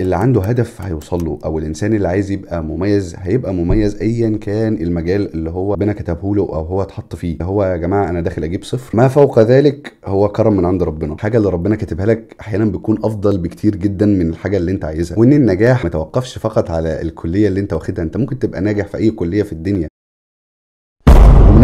اللي عنده هدف هيوصل له او الانسان اللي عايز يبقى مميز هيبقى مميز ايا كان المجال اللي هو ربنا كتبه له او هو اتحط فيه هو يا جماعه انا داخل اجيب صفر ما فوق ذلك هو كرم من عند ربنا الحاجه اللي ربنا كاتبها لك احيانا بتكون افضل بكتير جدا من الحاجه اللي انت عايزها وان النجاح ما توقفش فقط على الكليه اللي انت واخدها انت ممكن تبقى ناجح في اي كليه في الدنيا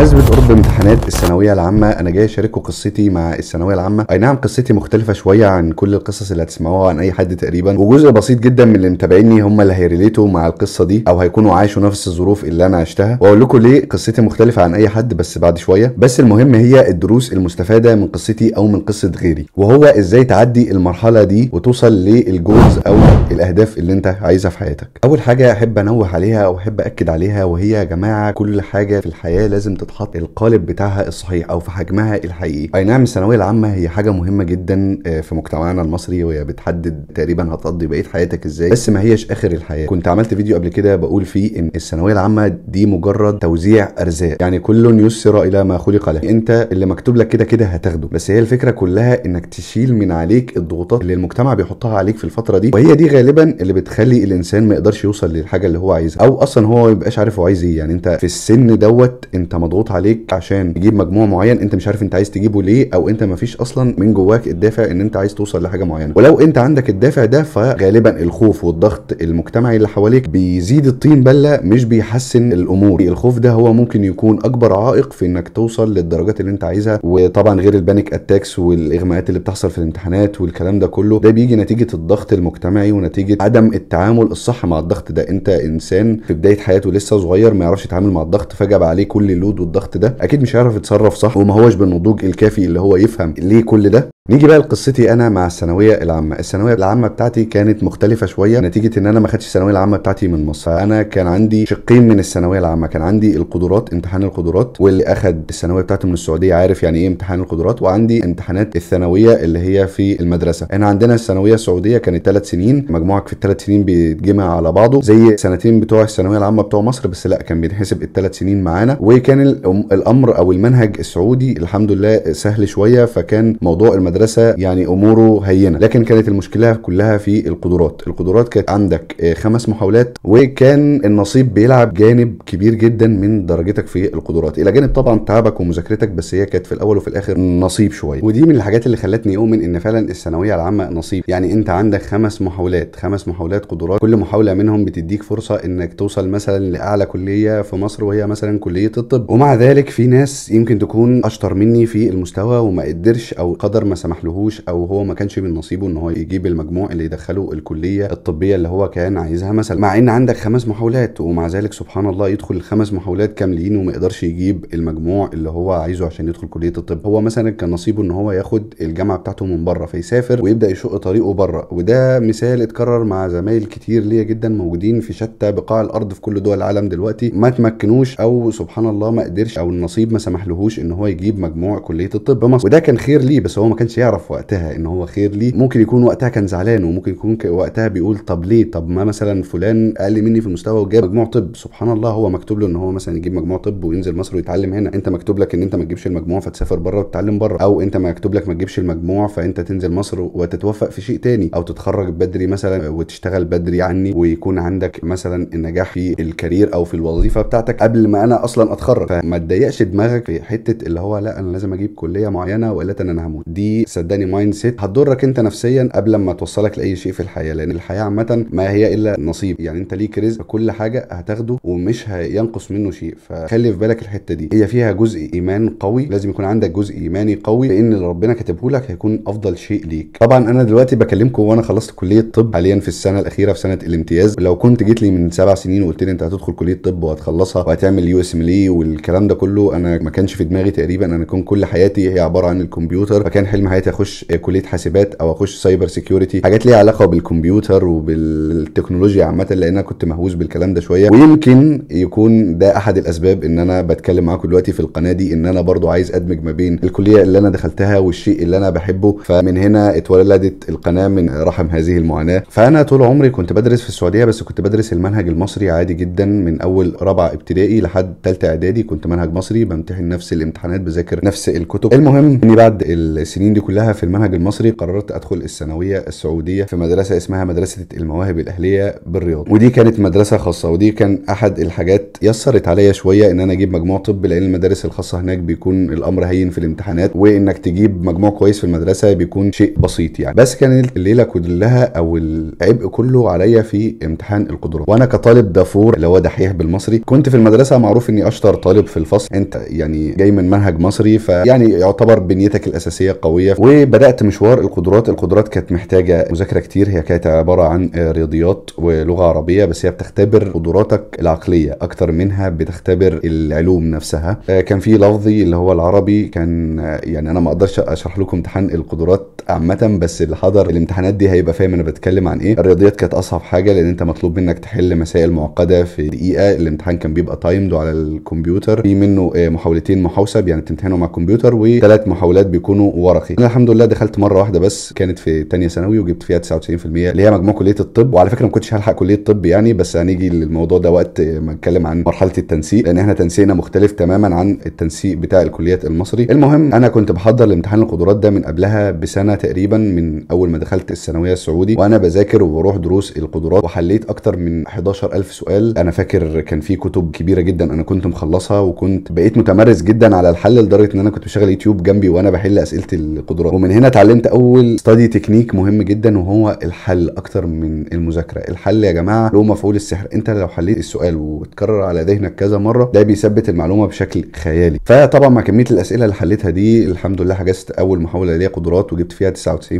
بمناسبة قرب امتحانات الثانوية العامة أنا جاي أشارككم قصتي مع الثانوية العامة، أي نعم قصتي مختلفة شوية عن كل القصص اللي هتسمعوها عن أي حد تقريبا، وجزء بسيط جدا من اللي متابعيني هم اللي هيريليتوا مع القصة دي أو هيكونوا عاشوا نفس الظروف اللي أنا عشتها، وأقول لكم ليه قصتي مختلفة عن أي حد بس بعد شوية، بس المهم هي الدروس المستفادة من قصتي أو من قصة غيري، وهو إزاي تعدي المرحلة دي وتوصل للجولز أو الأهداف اللي أنت عايزها في حياتك. أول حاجة أحب أنوه عليها أو أحب أكد عليها وهي يا جماعة كل حاجة في الحياة لازم بتتحط القالب بتاعها الصحيح او في حجمها الحقيقي اي نعم الثانويه العامه هي حاجه مهمه جدا آه، في مجتمعنا المصري وهي بتحدد تقريبا هتقضي بقيه حياتك ازاي بس ما هيش اخر الحياه كنت عملت فيديو قبل كده بقول فيه ان الثانويه العامه دي مجرد توزيع ارزاق يعني كل يسر الى ما خلق له انت اللي مكتوب لك كده كده هتاخده بس هي الفكره كلها انك تشيل من عليك الضغوطات اللي المجتمع بيحطها عليك في الفتره دي وهي دي غالبا اللي بتخلي الانسان ما يقدرش يوصل للحاجه اللي هو عايزها او اصلا هو ما يبقاش عارف هو عايز ايه يعني انت في السن دوت انت مضغوط مضغوط عليك عشان تجيب مجموع معين انت مش عارف انت عايز تجيبه ليه او انت مفيش اصلا من جواك الدافع ان انت عايز توصل لحاجه معينه ولو انت عندك الدافع ده فغالبا الخوف والضغط المجتمعي اللي حواليك بيزيد الطين بله مش بيحسن الامور الخوف ده هو ممكن يكون اكبر عائق في انك توصل للدرجات اللي انت عايزها وطبعا غير البانيك اتاكس والاغماءات اللي بتحصل في الامتحانات والكلام ده كله ده بيجي نتيجه الضغط المجتمعي ونتيجه عدم التعامل الصح مع الضغط ده انت انسان في بدايه حياته لسه صغير ما يعرفش يتعامل مع الضغط فجأة عليه كل اللود عنده الضغط ده اكيد مش هيعرف يتصرف صح وما هوش بالنضوج الكافي اللي هو يفهم ليه كل ده نيجي بقى لقصتي انا مع الثانويه العامه الثانويه العامه بتاعتي كانت مختلفه شويه نتيجه ان انا ما خدتش الثانويه العامه بتاعتي من مصر انا كان عندي شقين من الثانويه العامه كان عندي القدرات امتحان القدرات واللي اخد الثانويه بتاعته من السعوديه عارف يعني ايه امتحان القدرات وعندي امتحانات الثانويه اللي هي في المدرسه احنا عندنا الثانويه السعوديه كانت ثلاث سنين مجموعك في الثلاث سنين بيتجمع على بعضه زي سنتين بتوع الثانويه العامه بتوع مصر بس لا كان بيتحسب الثلاث سنين معانا وكان الامر او المنهج السعودي الحمد لله سهل شويه فكان موضوع المدرسه يعني اموره هينه لكن كانت المشكله كلها في القدرات القدرات كانت عندك آه، خمس محاولات وكان النصيب بيلعب جانب كبير جدا من درجتك في القدرات الى جانب طبعا تعبك ومذاكرتك بس هي كانت في الاول وفي الاخر نصيب شويه ودي من الحاجات اللي خلتني اؤمن ان فعلا الثانويه العامه نصيب يعني انت عندك خمس محاولات خمس محاولات قدرات كل محاوله منهم بتديك فرصه انك توصل مثلا لاعلى كليه في مصر وهي مثلا كليه الطب ومع ذلك في ناس يمكن تكون اشطر مني في المستوى وما قدرش او قدر ما سمحلهوش او هو ما كانش من نصيبه ان هو يجيب المجموع اللي يدخله الكليه الطبيه اللي هو كان عايزها مثلا مع ان عندك خمس محاولات ومع ذلك سبحان الله يدخل الخمس محاولات كاملين وما يقدرش يجيب المجموع اللي هو عايزه عشان يدخل كليه الطب هو مثلا كان نصيبه ان هو ياخد الجامعه بتاعته من بره فيسافر ويبدا يشق طريقه بره وده مثال اتكرر مع زمايل كتير ليا جدا موجودين في شتى بقاع الارض في كل دول العالم دلوقتي ما تمكنوش او سبحان الله ما قدرش او النصيب ما سمحلهوش ان هو يجيب مجموع كليه الطب مصر وده كان خير ليه بس هو ما كانش يعرف وقتها ان هو خير ليه ممكن يكون وقتها كان زعلان وممكن يكون وقتها بيقول طب ليه طب ما مثلا فلان اقل مني في المستوى وجاب مجموع طب سبحان الله هو مكتوب له ان هو مثلا يجيب مجموع طب وينزل مصر ويتعلم هنا انت مكتوب لك ان انت ما تجيبش المجموع فتسافر بره وتتعلم بره او انت مكتوب لك ما تجيبش المجموع فانت تنزل مصر وتتوفق في شيء تاني او تتخرج بدري مثلا وتشتغل بدري عني ويكون عندك مثلا النجاح في الكارير او في الوظيفه بتاعتك قبل ما انا اصلا اتخرج ما تضيقش دماغك في حته اللي هو لا انا لازم اجيب كليه معينه والا انا هموت دي صدقني مايند سيت هتضرك انت نفسيا قبل ما توصلك لاي شيء في الحياه لان الحياه عامه ما هي الا نصيب يعني انت ليك رزق كل حاجه هتاخده ومش هينقص منه شيء فخلي في بالك الحته دي هي فيها جزء ايمان قوي لازم يكون عندك جزء ايماني قوي لان اللي ربنا كاتبه لك هيكون افضل شيء ليك طبعا انا دلوقتي بكلمكم وانا خلصت كليه طب حاليا في السنه الاخيره في سنه الامتياز لو كنت جيت لي من سبع سنين وقلت لي انت هتدخل كليه طب وهتخلصها وهتعمل يو اس ام والكلام الكلام ده كله انا ما كانش في دماغي تقريبا انا كان كل حياتي هي عباره عن الكمبيوتر فكان حلم حياتي اخش كليه حاسبات او اخش سايبر سيكيورتي حاجات ليها علاقه بالكمبيوتر وبالتكنولوجيا عامه لان انا كنت مهووس بالكلام ده شويه ويمكن يكون ده احد الاسباب ان انا بتكلم معاكم دلوقتي في القناه دي ان انا برضو عايز ادمج ما بين الكليه اللي انا دخلتها والشيء اللي انا بحبه فمن هنا اتولدت القناه من رحم هذه المعاناه فانا طول عمري كنت بدرس في السعوديه بس كنت بدرس المنهج المصري عادي جدا من اول رابعه ابتدائي لحد ثالثه اعدادي كنت كنت منهج مصري بمتحن نفس الامتحانات بذاكر نفس الكتب المهم اني بعد السنين دي كلها في المنهج المصري قررت ادخل الثانويه السعوديه في مدرسه اسمها مدرسه المواهب الاهليه بالرياض ودي كانت مدرسه خاصه ودي كان احد الحاجات يسرت عليا شويه ان انا اجيب مجموع طب لان المدارس الخاصه هناك بيكون الامر هين في الامتحانات وانك تجيب مجموع كويس في المدرسه بيكون شيء بسيط يعني بس كانت الليله كلها او العبء كله عليا في امتحان القدرات وانا كطالب دافور اللي هو دحيح بالمصري كنت في المدرسه معروف اني اشطر طالب في الفصل انت يعني جاي من منهج مصري فيعني يعتبر بنيتك الاساسيه قويه وبدات مشوار القدرات القدرات كانت محتاجه مذاكره كتير هي كانت عباره عن رياضيات ولغه عربيه بس هي بتختبر قدراتك العقليه اكتر منها بتختبر العلوم نفسها كان في لفظي اللي هو العربي كان يعني انا ما اقدرش اشرح لكم امتحان القدرات عامه بس اللي حضر الامتحانات دي هيبقى فاهم انا بتكلم عن ايه الرياضيات كانت اصعب حاجه لان انت مطلوب منك تحل مسائل معقده في دقيقه الامتحان كان بيبقى تايمد على الكمبيوتر الكمبيوتر في منه آه، محاولتين محاوسه يعني بتمتحنوا مع الكمبيوتر وثلاث محاولات بيكونوا ورقي انا الحمد لله دخلت مره واحده بس كانت في ثانيه ثانوي وجبت فيها 99% اللي هي مجموع كليه الطب وعلى فكره ما كنتش هلحق كليه الطب يعني بس هنيجي للموضوع ده وقت آه، ما نتكلم عن مرحله التنسيق لان احنا تنسيقنا مختلف تماما عن التنسيق بتاع الكليات المصري المهم انا كنت بحضر لامتحان القدرات ده من قبلها بسنه تقريبا من اول ما دخلت الثانويه السعودي وانا بذاكر وبروح دروس القدرات وحليت اكتر من 11000 سؤال انا فاكر كان في كتب كبيره جدا انا كنت مخلصها وكنت بقيت متمرس جدا على الحل لدرجه ان انا كنت بشغل يوتيوب جنبي وانا بحل اسئله القدرات ومن هنا اتعلمت اول ستادي تكنيك مهم جدا وهو الحل اكتر من المذاكره الحل يا جماعه له مفعول السحر انت لو حليت السؤال وتكرر على ذهنك كذا مره ده بيثبت المعلومه بشكل خيالي فطبعا مع كميه الاسئله اللي حليتها دي الحمد لله حجزت اول محاوله ليا قدرات وجبت فيها 99%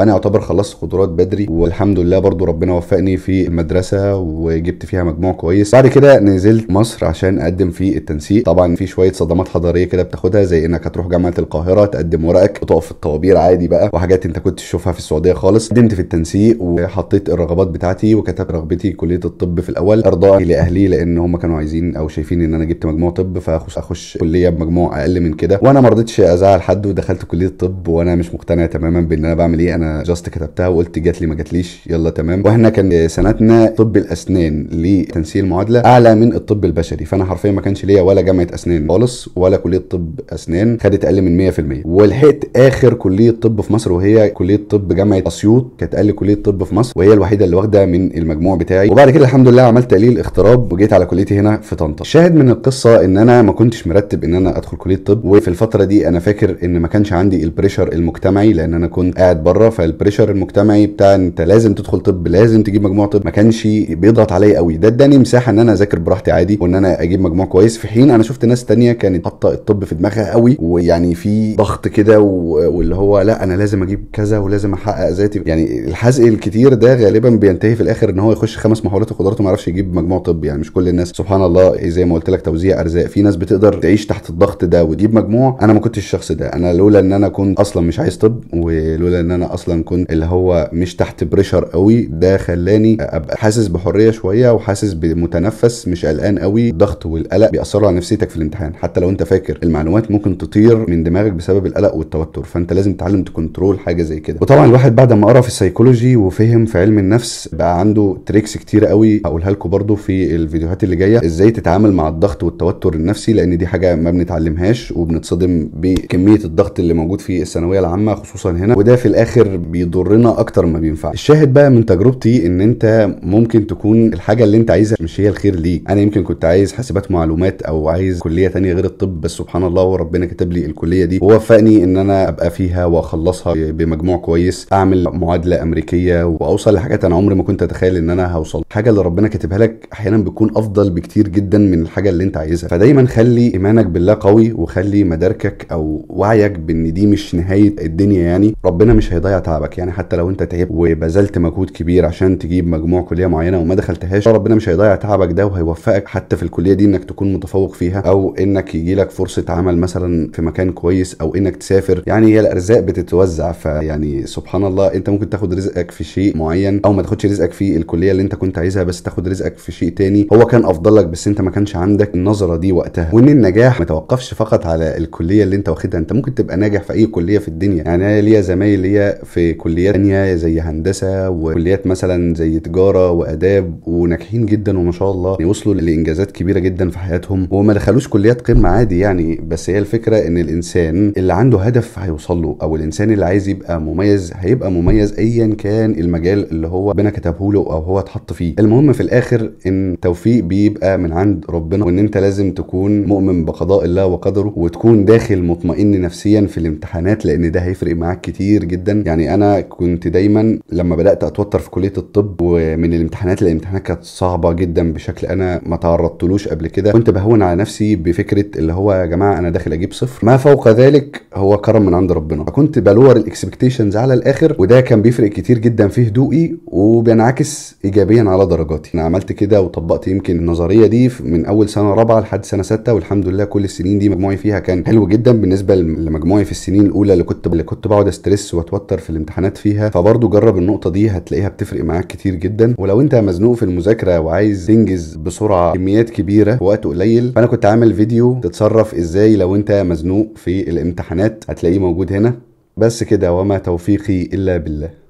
انا يعتبر خلصت قدرات بدري والحمد لله برضو ربنا وفقني في المدرسه وجبت فيها مجموع كويس بعد كده نزلت مصر عشان اقدم في التنسيق الجنسي طبعا في شويه صدمات حضاريه كده بتاخدها زي انك هتروح جامعه القاهره تقدم ورقك وتقف في الطوابير عادي بقى وحاجات انت كنت تشوفها في السعوديه خالص قدمت في التنسيق وحطيت الرغبات بتاعتي وكتبت رغبتي كليه الطب في الاول ارضاء لاهلي لان هم كانوا عايزين او شايفين ان انا جبت مجموع طب فاخش اخش كليه بمجموع اقل من كده وانا ما رضيتش ازعل حد ودخلت كليه الطب وانا مش مقتنع تماما بان انا بعمل ايه انا جاست كتبتها وقلت جات لي ما جاتليش يلا تمام واحنا كان سنتنا طب الاسنان لتنسيق المعادله اعلى من الطب البشري فانا حرفيا ما كانش ليا ولا ولا جامعه اسنان خالص ولا كليه طب اسنان خدت اقل من 100% ولحقت اخر كليه طب في مصر وهي كليه طب جامعه اسيوط كانت اقل كليه طب في مصر وهي الوحيده اللي واخده من المجموع بتاعي وبعد كده الحمد لله عملت تقليل اختراب وجيت على كليتي هنا في طنطا شاهد من القصه ان انا ما كنتش مرتب ان انا ادخل كليه طب وفي الفتره دي انا فاكر ان ما كانش عندي البريشر المجتمعي لان انا كنت قاعد بره فالبريشر المجتمعي بتاع انت لازم تدخل طب لازم تجيب مجموع طب ما كانش بيضغط عليا قوي ده اداني مساحه ان انا اذاكر براحتي عادي وان انا اجيب مجموع كويس في حين كمان انا شفت ناس تانية كانت حاطه الطب في دماغها قوي ويعني في ضغط كده واللي هو لا انا لازم اجيب كذا ولازم احقق ذاتي يعني الحزق الكتير ده غالبا بينتهي في الاخر ان هو يخش خمس محاولات وقدراته ما يعرفش يجيب مجموع طب يعني مش كل الناس سبحان الله زي ما قلت لك توزيع ارزاق في ناس بتقدر تعيش تحت الضغط ده وتجيب مجموع انا ما كنتش الشخص ده انا لولا ان انا كنت اصلا مش عايز طب ولولا ان انا اصلا كنت اللي هو مش تحت بريشر قوي ده خلاني ابقى حاسس بحريه شويه وحاسس بمتنفس مش قلقان قوي الضغط والقلق بيأثروا على نفسيتك في الامتحان حتى لو انت فاكر المعلومات ممكن تطير من دماغك بسبب القلق والتوتر فانت لازم تتعلم تكنترول حاجه زي كده وطبعا الواحد بعد ما قرا في السيكولوجي وفهم في علم النفس بقى عنده تريكس كتير قوي هقولها لكم برده في الفيديوهات اللي جايه ازاي تتعامل مع الضغط والتوتر النفسي لان دي حاجه ما بنتعلمهاش وبنتصدم بكميه الضغط اللي موجود في الثانويه العامه خصوصا هنا وده في الاخر بيضرنا اكتر ما بينفع الشاهد بقى من تجربتي ان انت ممكن تكون الحاجه اللي انت عايزها مش هي الخير ليك انا يمكن كنت عايز حاسبات معلومات او وعايز كليه تانية غير الطب بس سبحان الله وربنا كتب لي الكليه دي ووفقني ان انا ابقى فيها واخلصها بمجموع كويس اعمل معادله امريكيه واوصل لحاجات انا عمري ما كنت اتخيل ان انا هوصل الحاجه اللي ربنا كاتبها لك احيانا بتكون افضل بكتير جدا من الحاجه اللي انت عايزها فدايما خلي ايمانك بالله قوي وخلي مداركك او وعيك بان دي مش نهايه الدنيا يعني ربنا مش هيضيع تعبك يعني حتى لو انت تعبت وبذلت مجهود كبير عشان تجيب مجموع كليه معينه وما دخلتهاش ربنا مش هيضيع تعبك ده وهيوفقك حتى في الكليه دي انك تكون متفوق فيها او انك يجي لك فرصه عمل مثلا في مكان كويس او انك تسافر يعني هي الارزاق بتتوزع فيعني سبحان الله انت ممكن تاخد رزقك في شيء معين او ما تاخدش رزقك في الكليه اللي انت كنت عايزها بس تاخد رزقك في شيء تاني هو كان افضل لك بس انت ما كانش عندك النظره دي وقتها وان النجاح ما توقفش فقط على الكليه اللي انت واخدها انت ممكن تبقى ناجح في اي كليه في الدنيا يعني انا ليا زمايل ليا في كليات تانية زي هندسه وكليات مثلا زي تجاره واداب وناجحين جدا وما شاء الله يعني وصلوا لانجازات كبيره جدا في حياتهم وما ما دخلوش كليات قمه عادي يعني بس هي الفكره ان الانسان اللي عنده هدف هيوصل له او الانسان اللي عايز يبقى مميز هيبقى مميز ايا كان المجال اللي هو ربنا كتبه له او هو اتحط فيه المهم في الاخر ان توفيق بيبقى من عند ربنا وان انت لازم تكون مؤمن بقضاء الله وقدره وتكون داخل مطمئن نفسيا في الامتحانات لان ده هيفرق معاك كتير جدا يعني انا كنت دايما لما بدات اتوتر في كليه الطب ومن الامتحانات الامتحانات كانت صعبه جدا بشكل انا ما تعرضتلوش قبل كده كنت بهون على نفسي بفكره اللي هو يا جماعه انا داخل اجيب صفر ما فوق ذلك هو كرم من عند ربنا فكنت بلور الاكسبكتيشنز على الاخر وده كان بيفرق كتير جدا في هدوئي وبينعكس ايجابيا على درجاتي انا عملت كده وطبقت يمكن النظريه دي من اول سنه رابعه لحد سنه سته والحمد لله كل السنين دي مجموعي فيها كان حلو جدا بالنسبه لمجموعي في السنين الاولى اللي كنت اللي كنت بقعد استرس واتوتر في الامتحانات فيها فبرضه جرب النقطه دي هتلاقيها بتفرق معاك كتير جدا ولو انت مزنوق في المذاكره وعايز تنجز بسرعه كميات كبيره في وقت قليل فانا كنت عامل فيديو تتصرف ازاي لو انت مزنوق في الامتحانات هتلاقيه موجود هنا بس كده وما توفيقي الا بالله